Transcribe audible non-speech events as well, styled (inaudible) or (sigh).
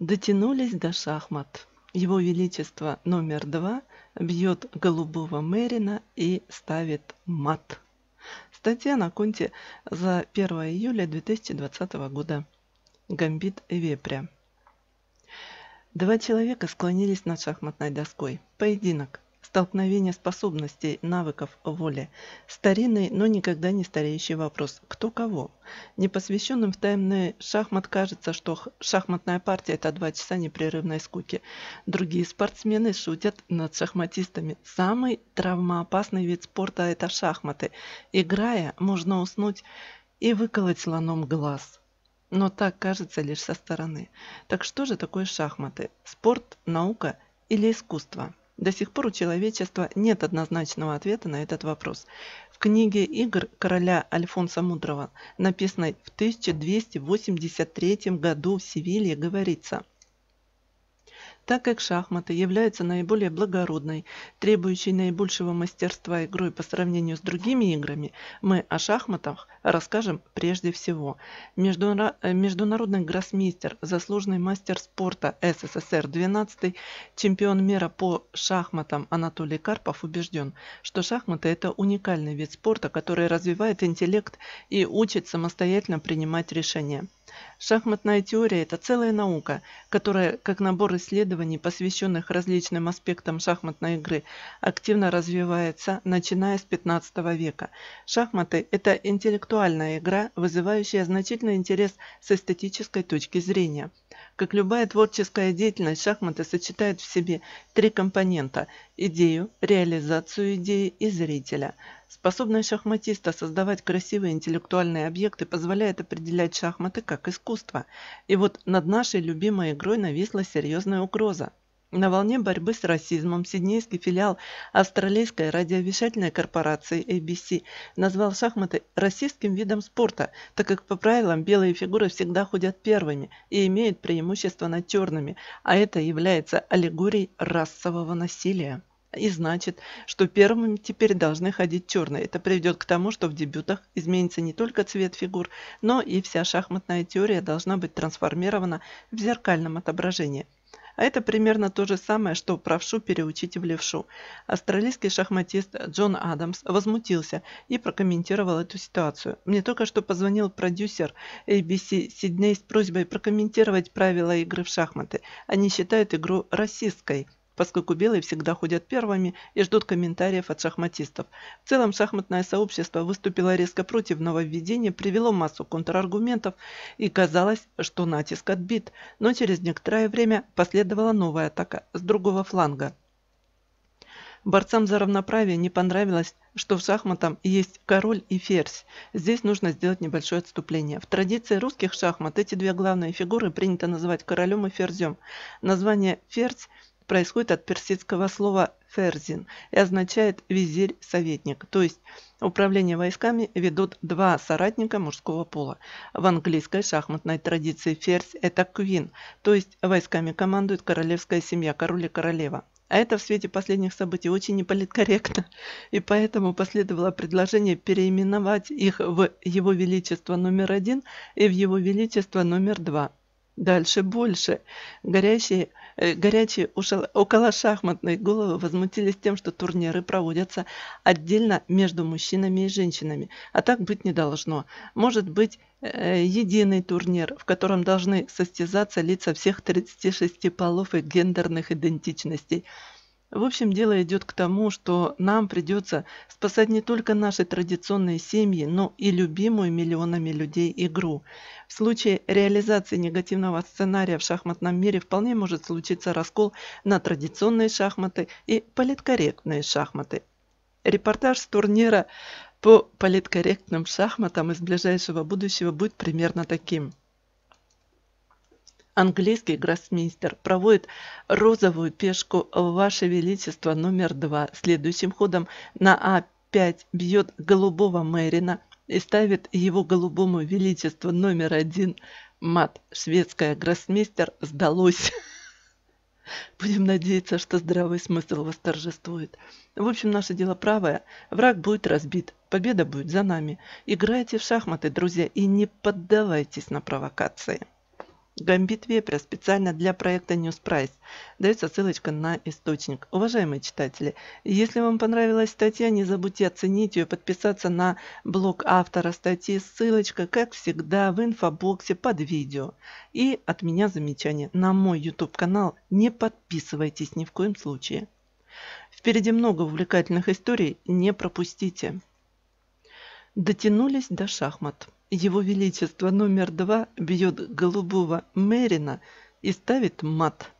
Дотянулись до шахмат. Его Величество номер два бьет голубого Мэрина и ставит мат. Статья на конте за 1 июля 2020 года. Гамбит Вепря. Два человека склонились над шахматной доской. Поединок столкновение способностей, навыков, воли. Старинный, но никогда не стареющий вопрос «кто кого?». Непосвященным в тайный шахмат кажется, что шахматная партия – это два часа непрерывной скуки. Другие спортсмены шутят над шахматистами. Самый травмоопасный вид спорта – это шахматы. Играя, можно уснуть и выколоть слоном глаз. Но так кажется лишь со стороны. Так что же такое шахматы? Спорт, наука или искусство? До сих пор у человечества нет однозначного ответа на этот вопрос. В книге игр короля Альфонса Мудрого, написанной в 1283 году в Севилье, говорится так как шахматы являются наиболее благородной, требующей наибольшего мастерства игрой по сравнению с другими играми, мы о шахматах расскажем прежде всего. Э, международный гроссмейстер, заслуженный мастер спорта СССР 12, чемпион мира по шахматам Анатолий Карпов убежден, что шахматы это уникальный вид спорта, который развивает интеллект и учит самостоятельно принимать решения. Шахматная теория – это целая наука, которая, как набор исследований, посвященных различным аспектам шахматной игры, активно развивается, начиная с XV века. Шахматы – это интеллектуальная игра, вызывающая значительный интерес с эстетической точки зрения – как любая творческая деятельность, шахматы сочетают в себе три компонента – идею, реализацию идеи и зрителя. Способность шахматиста создавать красивые интеллектуальные объекты позволяет определять шахматы как искусство. И вот над нашей любимой игрой нависла серьезная угроза. На волне борьбы с расизмом сиднейский филиал австралийской радиовещательной корпорации ABC назвал шахматы расистским видом спорта, так как по правилам белые фигуры всегда ходят первыми и имеют преимущество над черными, а это является аллегорией расового насилия. И значит, что первыми теперь должны ходить черные. Это приведет к тому, что в дебютах изменится не только цвет фигур, но и вся шахматная теория должна быть трансформирована в зеркальном отображении. А это примерно то же самое, что правшу переучить в левшу. Австралийский шахматист Джон Адамс возмутился и прокомментировал эту ситуацию. Мне только что позвонил продюсер ABC Сидней с просьбой прокомментировать правила игры в шахматы. Они считают игру расистской поскольку белые всегда ходят первыми и ждут комментариев от шахматистов. В целом шахматное сообщество выступило резко против нововведения, привело массу контраргументов и казалось, что натиск отбит, но через некоторое время последовала новая атака с другого фланга. Борцам за равноправие не понравилось, что в шахматам есть король и ферзь. Здесь нужно сделать небольшое отступление. В традиции русских шахмат эти две главные фигуры принято называть королем и ферзем. Название «ферзь» происходит от персидского слова «ферзин» и означает «визирь, советник», то есть управление войсками ведут два соратника мужского пола. В английской шахматной традиции ферзь – это квин, то есть войсками командует королевская семья, король и королева. А это в свете последних событий очень неполиткорректно, и поэтому последовало предложение переименовать их в «Его Величество номер один» и в «Его Величество номер два». Дальше больше. горячие э, горячие ушел, около шахматной головы возмутились тем, что турниры проводятся отдельно между мужчинами и женщинами. А так быть не должно. Может быть э, единый турнир, в котором должны состязаться лица всех 36 полов и гендерных идентичностей – в общем, дело идет к тому, что нам придется спасать не только наши традиционные семьи, но и любимую миллионами людей игру. В случае реализации негативного сценария в шахматном мире вполне может случиться раскол на традиционные шахматы и политкорректные шахматы. Репортаж с турнира по политкорректным шахматам из ближайшего будущего будет примерно таким – Английский гроссмейстер проводит розовую пешку «Ваше Величество» номер два следующим ходом на А5 бьет голубого Мэрина и ставит его голубому величеству номер один мат. Шведская гроссмейстер сдалось. (laughs) Будем надеяться, что здравый смысл восторжествует. В общем, наше дело правое. Враг будет разбит, победа будет за нами. Играйте в шахматы, друзья, и не поддавайтесь на провокации. Гамбит Вепря специально для проекта News Price. Дается ссылочка на источник. Уважаемые читатели, если вам понравилась статья, не забудьте оценить ее, подписаться на блог автора статьи. Ссылочка, как всегда, в инфобоксе под видео. И от меня замечание. На мой YouTube канал не подписывайтесь ни в коем случае. Впереди много увлекательных историй, не пропустите дотянулись до шахмат. Его Величество номер два бьет голубого Мерина и ставит мат.